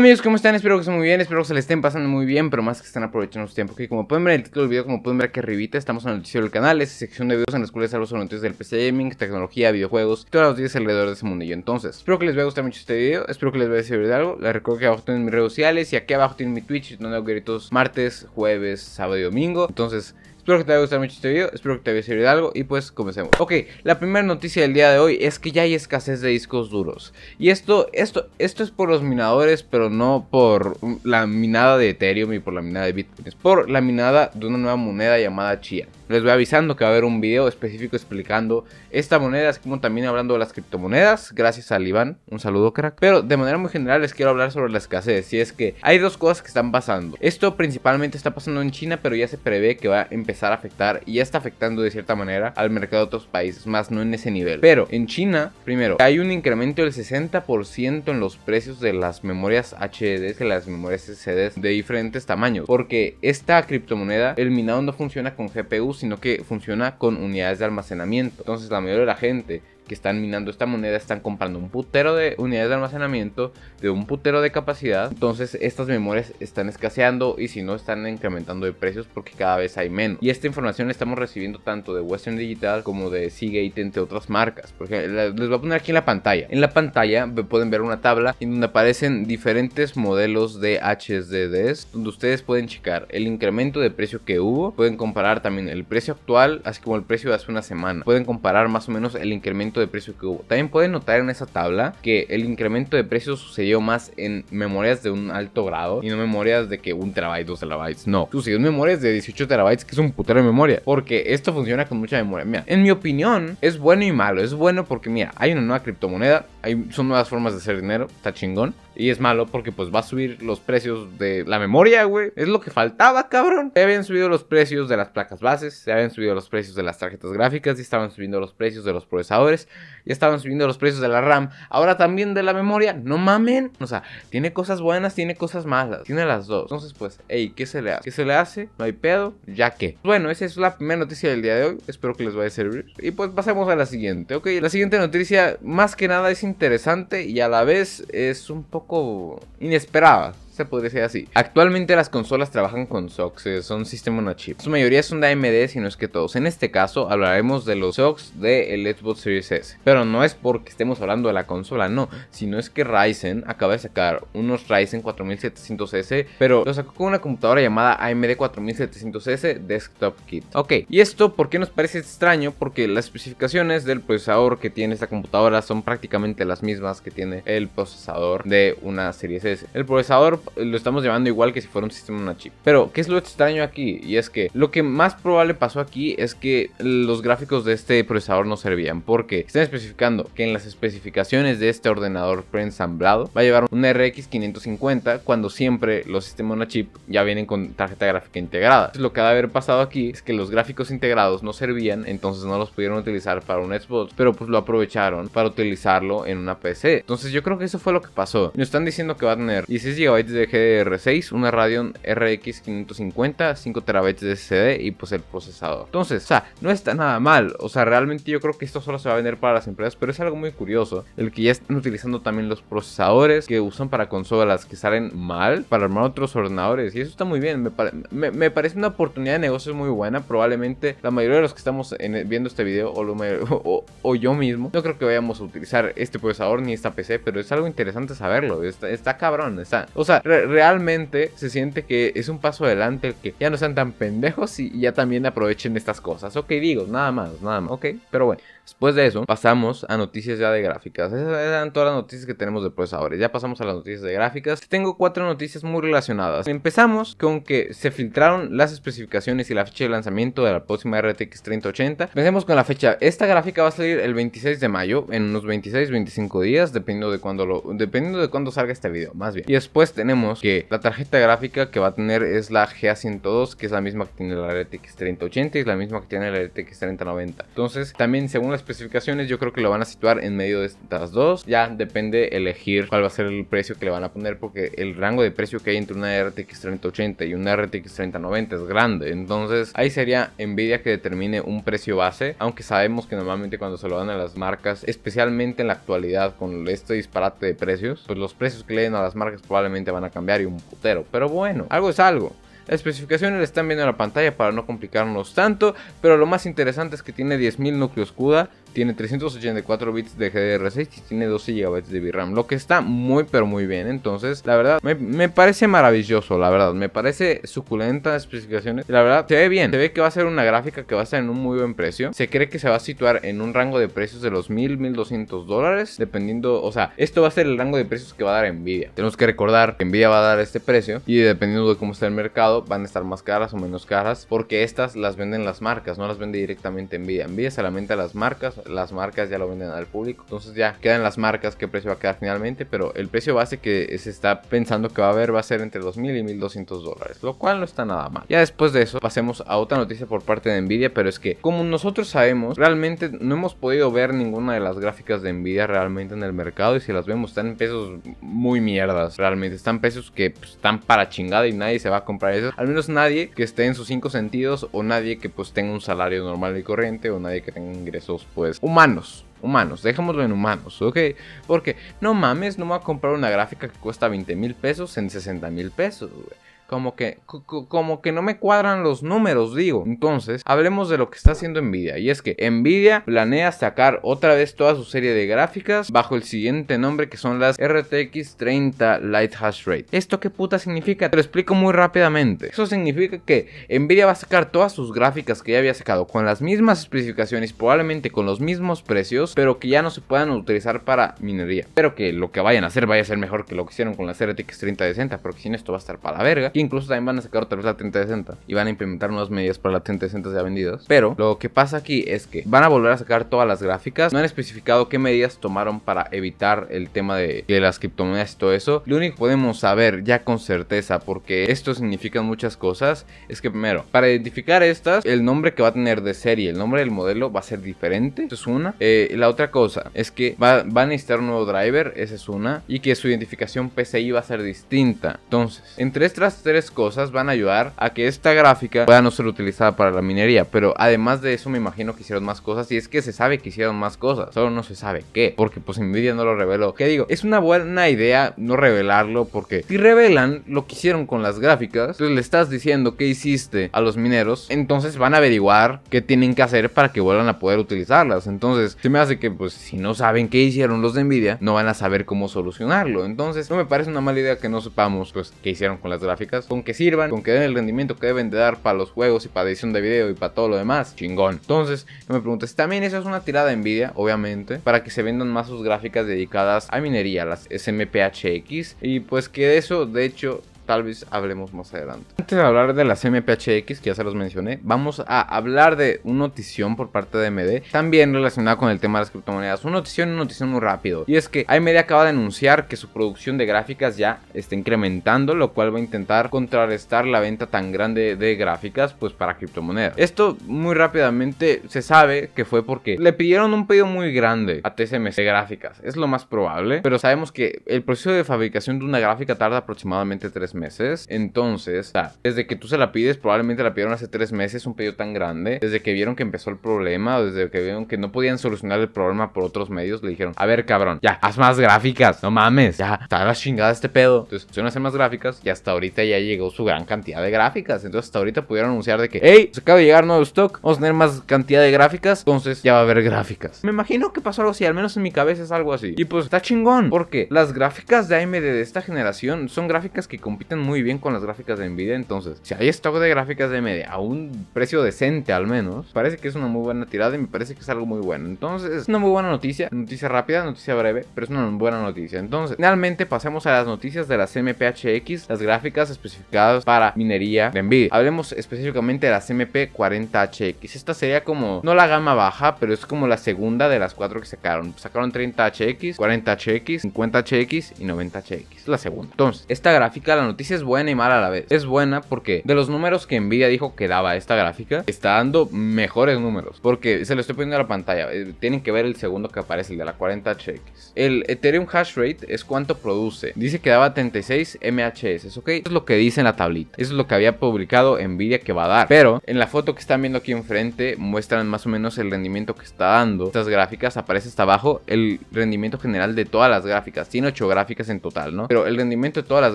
amigos, ¿cómo están? Espero que estén muy bien, espero que se les estén pasando muy bien, pero más que estén aprovechando su tiempo. Que como pueden ver en el título del video, como pueden ver que arribita, estamos en el noticiero del canal, es sección de videos en los cuales hablo sobre noticias del PC gaming, tecnología, videojuegos y todas las noticias alrededor de ese mundillo. Entonces, espero que les vaya a gustar mucho este video, espero que les vaya a servir de algo. Les recuerdo que abajo tienen mis redes sociales y aquí abajo tienen mi Twitch, donde hago gritos martes, jueves, sábado y domingo. Entonces, Espero que te haya gustado mucho este video, espero que te haya servido algo y pues comencemos. Ok, la primera noticia del día de hoy es que ya hay escasez de discos duros. Y esto, esto, esto es por los minadores, pero no por la minada de Ethereum y por la minada de Bitcoin. Es por la minada de una nueva moneda llamada Chia. Les voy avisando que va a haber un video específico explicando esta moneda, así como también hablando de las criptomonedas, gracias a Iván. Un saludo, crack. Pero de manera muy general les quiero hablar sobre la escasez. Y es que hay dos cosas que están pasando. Esto principalmente está pasando en China, pero ya se prevé que va a empezar empezar a afectar y ya está afectando de cierta manera al mercado de otros países, más no en ese nivel. Pero en China, primero, hay un incremento del 60% en los precios de las memorias hd que las memorias SSD de diferentes tamaños, porque esta criptomoneda, el minado no funciona con GPU, sino que funciona con unidades de almacenamiento. Entonces, la mayoría de la gente que están minando esta moneda están comprando un putero de unidades de almacenamiento, de un putero de capacidad. Entonces estas memorias están escaseando y si no están incrementando de precios porque cada vez hay menos. Y esta información la estamos recibiendo tanto de Western Digital como de Seagate entre otras marcas. Porque les voy a poner aquí en la pantalla. En la pantalla pueden ver una tabla en donde aparecen diferentes modelos de HDDs donde ustedes pueden checar el incremento de precio que hubo, pueden comparar también el precio actual así como el precio de hace una semana. Pueden comparar más o menos el incremento de precio que hubo. También pueden notar en esa tabla que el incremento de precios sucedió más en memorias de un alto grado y no memorias de que un terabyte, dos terabytes. No, sucedió en memorias de 18 terabytes, que es un putero de memoria, porque esto funciona con mucha memoria. Mira, en mi opinión, es bueno y malo. Es bueno porque, mira, hay una nueva criptomoneda, hay, son nuevas formas de hacer dinero, está chingón. Y es malo porque pues va a subir los precios de la memoria, güey. Es lo que faltaba, cabrón. Se habían subido los precios de las placas bases, se habían subido los precios de las tarjetas gráficas, y estaban subiendo los precios de los procesadores, y estaban subiendo los precios de la RAM. Ahora también de la memoria, no mamen. O sea, tiene cosas buenas, tiene cosas malas, tiene las dos. Entonces pues, ey, ¿qué se le hace? ¿Qué se le hace? No hay pedo, ya que. Bueno, esa es la primera noticia del día de hoy. Espero que les vaya a servir. Y pues pasemos a la siguiente, ¿ok? La siguiente noticia más que nada es interesante y a la vez es un poco pouco inesperada. puede podría ser así. Actualmente las consolas trabajan con SOCs, eh, son sistema on chip. Su mayoría son de AMD, si no es que todos. En este caso hablaremos de los SOCs De el Xbox Series S. Pero no es porque estemos hablando de la consola, no. Sino es que Ryzen acaba de sacar unos Ryzen 4700S, pero lo sacó con una computadora llamada AMD 4700S Desktop Kit. Ok, ¿y esto por qué nos parece extraño? Porque las especificaciones del procesador que tiene esta computadora son prácticamente las mismas que tiene el procesador de una Series S. El procesador lo estamos llevando igual que si fuera un sistema una chip. Pero, ¿qué es lo extraño aquí? Y es que lo que más probable pasó aquí es que los gráficos de este procesador no servían, porque están especificando que en las especificaciones de este ordenador preensamblado va a llevar un RX 550 cuando siempre los sistemas una chip ya vienen con tarjeta gráfica integrada. Entonces, lo que ha de haber pasado aquí es que los gráficos integrados no servían, entonces no los pudieron utilizar para un Xbox, pero pues lo aprovecharon para utilizarlo en una PC. Entonces yo creo que eso fue lo que pasó. Nos están diciendo que va a tener 16 GB de GDR6, una Radeon RX 550, 5 terabytes de SSD y pues el procesador. Entonces, o sea, no está nada mal. O sea, realmente yo creo que esto solo se va a vender para las empresas, pero es algo muy curioso. El que ya están utilizando también los procesadores que usan para consolas que salen mal para armar otros ordenadores. Y eso está muy bien. Me, parece una oportunidad de negocio muy buena. Probablemente la mayoría de los que estamos viendo este video o, yo mismo, no creo que vayamos a utilizar este procesador ni esta PC, pero es algo interesante saberlo. Está, está cabrón. Está, o sea, realmente se siente que es un paso adelante que ya no sean tan pendejos y ya también aprovechen estas cosas. Ok, digo, nada más, nada más. Ok, pero bueno. Después de eso, pasamos a noticias ya de gráficas. Esas eran todas las noticias que tenemos de procesadores. Ya pasamos a las noticias de gráficas. Tengo cuatro noticias muy relacionadas. Empezamos con que se filtraron las especificaciones y la fecha de lanzamiento de la próxima RTX 3080. empecemos con la fecha. Esta gráfica va a salir el 26 de mayo, en unos 26, 25 días, dependiendo de cuando lo, dependiendo de cuándo salga este video, más bien. Y después tenemos que la tarjeta gráfica que va a tener es la GA102, que es la misma que tiene la RTX 3080 y es la misma que tiene la RTX 3090. Entonces, también según las especificaciones, yo creo que lo van a situar en medio de estas dos. Ya depende elegir cuál va a ser el precio que le van a poner, porque el rango de precio que hay entre una RTX 3080 y una RTX 3090 es grande. Entonces, ahí sería Nvidia que determine un precio base, aunque sabemos que normalmente cuando se lo dan a las marcas, especialmente en la actualidad con este disparate de precios, pues los precios que le den a las marcas probablemente van a cambiar y un putero. Pero bueno, algo es algo. Las especificaciones están viendo en la pantalla para no complicarnos tanto, pero lo más interesante es que tiene 10.000 núcleos CUDA, tiene 384 bits de GDR6 y tiene 12 GB de VRAM, lo que está muy pero muy bien. Entonces, la verdad, me, parece maravilloso, la verdad. Me parece suculenta las especificaciones. La verdad, se ve bien. Se ve que va a ser una gráfica que va a estar en un muy buen precio. Se cree que se va a situar en un rango de precios de los 1000, 1200 dólares, dependiendo, o sea, esto va a ser el rango de precios que va a dar Nvidia. Tenemos que recordar que Nvidia va a dar este precio y dependiendo de cómo está el mercado, van a estar más caras o menos caras porque estas las venden las marcas, no las vende directamente Nvidia. Nvidia solamente a las marcas las marcas ya lo venden al público. Entonces ya quedan las marcas qué precio va a quedar finalmente, pero el precio base que se está pensando que va a haber va a ser entre 2.000 y 1.200 dólares, lo cual no está nada mal. Ya después de eso pasemos a otra noticia por parte de Nvidia, pero es que como nosotros sabemos, realmente no hemos podido ver ninguna de las gráficas de Nvidia realmente en el mercado y si las vemos están en pesos muy mierdas, realmente están pesos que pues, están para chingada y nadie se va a comprar eso. Al menos nadie que esté en sus cinco sentidos o nadie que pues tenga un salario normal y corriente o nadie que tenga ingresos pues pues, humanos. Humanos, dejémoslo en humanos, ¿ok? Porque no mames, no me voy a comprar una gráfica que cuesta 20 mil pesos en 60 mil pesos, güey como que, como que no me cuadran los números, digo. Entonces, hablemos de lo que está haciendo Nvidia. Y es que Nvidia planea sacar otra vez toda su serie de gráficas bajo el siguiente nombre que son las RTX 30 Light Hash Rate. ¿Esto qué puta significa? Te lo explico muy rápidamente. Eso significa que Nvidia va a sacar todas sus gráficas que ya había sacado con las mismas especificaciones, probablemente con los mismos precios, pero que ya no se puedan utilizar para minería. Espero que lo que vayan a hacer vaya a ser mejor que lo que hicieron con las RTX 30 60, porque no esto va a estar para la verga incluso también van a sacar otra vez la 3060 y van a implementar nuevas medidas para la 3060 ya vendidas. Pero lo que pasa aquí es que van a volver a sacar todas las gráficas. No han especificado qué medidas tomaron para evitar el tema de, las criptomonedas y todo eso. Lo único que podemos saber ya con certeza, porque esto significa muchas cosas, es que primero, para identificar estas, el nombre que va a tener de serie, el nombre del modelo va a ser diferente. Eso es una. Eh, la otra cosa es que va, a necesitar un nuevo driver, esa es una. Y que su identificación PCI va a ser distinta. Entonces, entre estas tres tres cosas van a ayudar a que esta gráfica pueda no ser utilizada para la minería. Pero además de eso, me imagino que hicieron más cosas. Y es que se sabe que hicieron más cosas. Solo no se sabe qué. Porque pues Nvidia no lo reveló. Que digo, es una buena idea no revelarlo. Porque si revelan lo que hicieron con las gráficas, pues le estás diciendo qué hiciste a los mineros. Entonces van a averiguar qué tienen que hacer para que vuelvan a poder utilizarlas. Entonces, se me hace que pues si no saben qué hicieron los de Nvidia, no van a saber cómo solucionarlo. Entonces, no me parece una mala idea que no sepamos pues qué hicieron con las gráficas con que sirvan, con que den el rendimiento que deben de dar para los juegos y para edición de video y para todo lo demás. Chingón. Entonces, me preguntes, también eso es una tirada de envidia, obviamente, para que se vendan más sus gráficas dedicadas a minería, las SMPHX. Y pues que eso, de hecho, tal vez hablemos más adelante. Antes de hablar de las MPHX, que ya se los mencioné, vamos a hablar de una notición por parte de MD también relacionada con el tema de las criptomonedas. Una notición, una notición muy rápido. Y es que AMD acaba de anunciar que su producción de gráficas ya está incrementando, lo cual va a intentar contrarrestar la venta tan grande de gráficas, pues para criptomonedas. Esto muy rápidamente se sabe que fue porque le pidieron un pedido muy grande a TSMC de gráficas, es lo más probable, pero sabemos que el proceso de fabricación de una gráfica tarda aproximadamente 3 meses meses. Entonces, o desde que tú se la pides, probablemente la pidieron hace tres meses, un pedido tan grande. Desde que vieron que empezó el problema, o desde que vieron que no podían solucionar el problema por otros medios, le dijeron, a ver, cabrón, ya, haz más gráficas, no mames, ya, está la chingada este pedo. Entonces, pusieron a hacer más gráficas y hasta ahorita ya llegó su gran cantidad de gráficas. Entonces, hasta ahorita pudieron anunciar de que, hey, se acaba de llegar nuevo stock, vamos a tener más cantidad de gráficas, entonces ya va a haber gráficas. Me imagino que pasó algo así, al menos en mi cabeza es algo así. Y pues está chingón, porque las gráficas de AMD de esta generación son gráficas que compiten muy bien con las gráficas de Nvidia. Entonces, si hay stock de gráficas de media a un precio decente al menos, parece que es una muy buena tirada y me parece que es algo muy bueno. Entonces, es una muy buena noticia, noticia rápida, noticia breve, pero es una buena noticia. Entonces, finalmente pasemos a las noticias de las MPHX, las gráficas especificadas para minería de Nvidia. Hablemos específicamente de las MP40HX. Esta sería como, no la gama baja, pero es como la segunda de las cuatro que sacaron. Sacaron 30HX, 40HX, 50HX y 90HX. La segunda. Entonces, esta gráfica la noticia es buena y mala a la vez. Es buena porque de los números que Nvidia dijo que daba esta gráfica, está dando mejores números. Porque se lo estoy poniendo a la pantalla. Eh, tienen que ver el segundo que aparece, el de la 40HX. El Ethereum hash rate es cuánto produce. Dice que daba 36 MHS, ¿ok? Eso es lo que dice en la tablita. Eso es lo que había publicado Nvidia que va a dar. Pero en la foto que están viendo aquí enfrente muestran más o menos el rendimiento que está dando. Estas gráficas aparece hasta abajo el rendimiento general de todas las gráficas. Tiene 8 gráficas en total, ¿no? Pero el rendimiento de todas las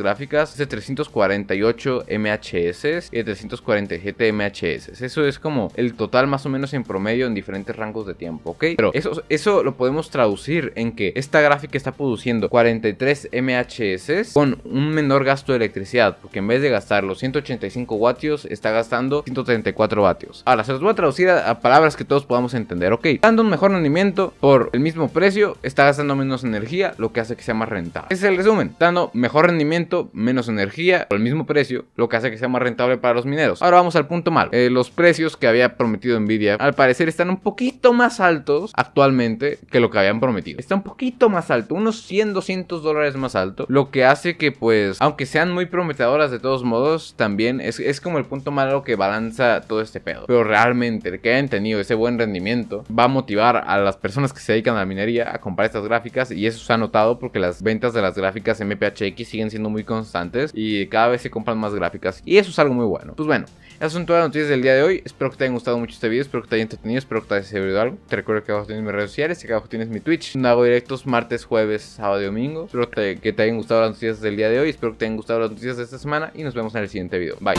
gráficas 348 MHS y de 347 MHS. Eso es como el total más o menos en promedio en diferentes rangos de tiempo, ¿ok? Pero eso, eso lo podemos traducir en que esta gráfica está produciendo 43 MHS con un menor gasto de electricidad, porque en vez de gastar los 185 vatios, está gastando 134 vatios. Ahora, se los voy a traducir a, palabras que todos podamos entender, ¿ok? Dando un mejor rendimiento por el mismo precio, está gastando menos energía, lo que hace que sea más rentable. Ese es el resumen, dando mejor rendimiento, menos energía energía el mismo precio, lo que hace que sea más rentable para los mineros. Ahora vamos al punto malo. Eh, los precios que había prometido Nvidia al parecer están un poquito más altos actualmente que lo que habían prometido. Está un poquito más alto, unos 100, 200 dólares más alto, lo que hace que pues, aunque sean muy prometedoras de todos modos, también es, es como el punto malo que balanza todo este pedo. Pero realmente el que hayan tenido ese buen rendimiento va a motivar a las personas que se dedican a la minería a comprar estas gráficas y eso se ha notado porque las ventas de las gráficas MPHX siguen siendo muy constantes y cada vez se compran más gráficas. Y eso es algo muy bueno. Pues bueno, esas son todas las noticias del día de hoy. Espero que te hayan gustado mucho este video, espero que te haya entretenido, espero que te haya servido algo. Te recuerdo que abajo tienes mis redes sociales, que abajo tienes mi Twitch. hago directos martes, jueves, sábado y domingo. Espero que te hayan gustado las noticias del día de hoy, espero que te hayan gustado las noticias de esta semana y nos vemos en el siguiente video. Bye.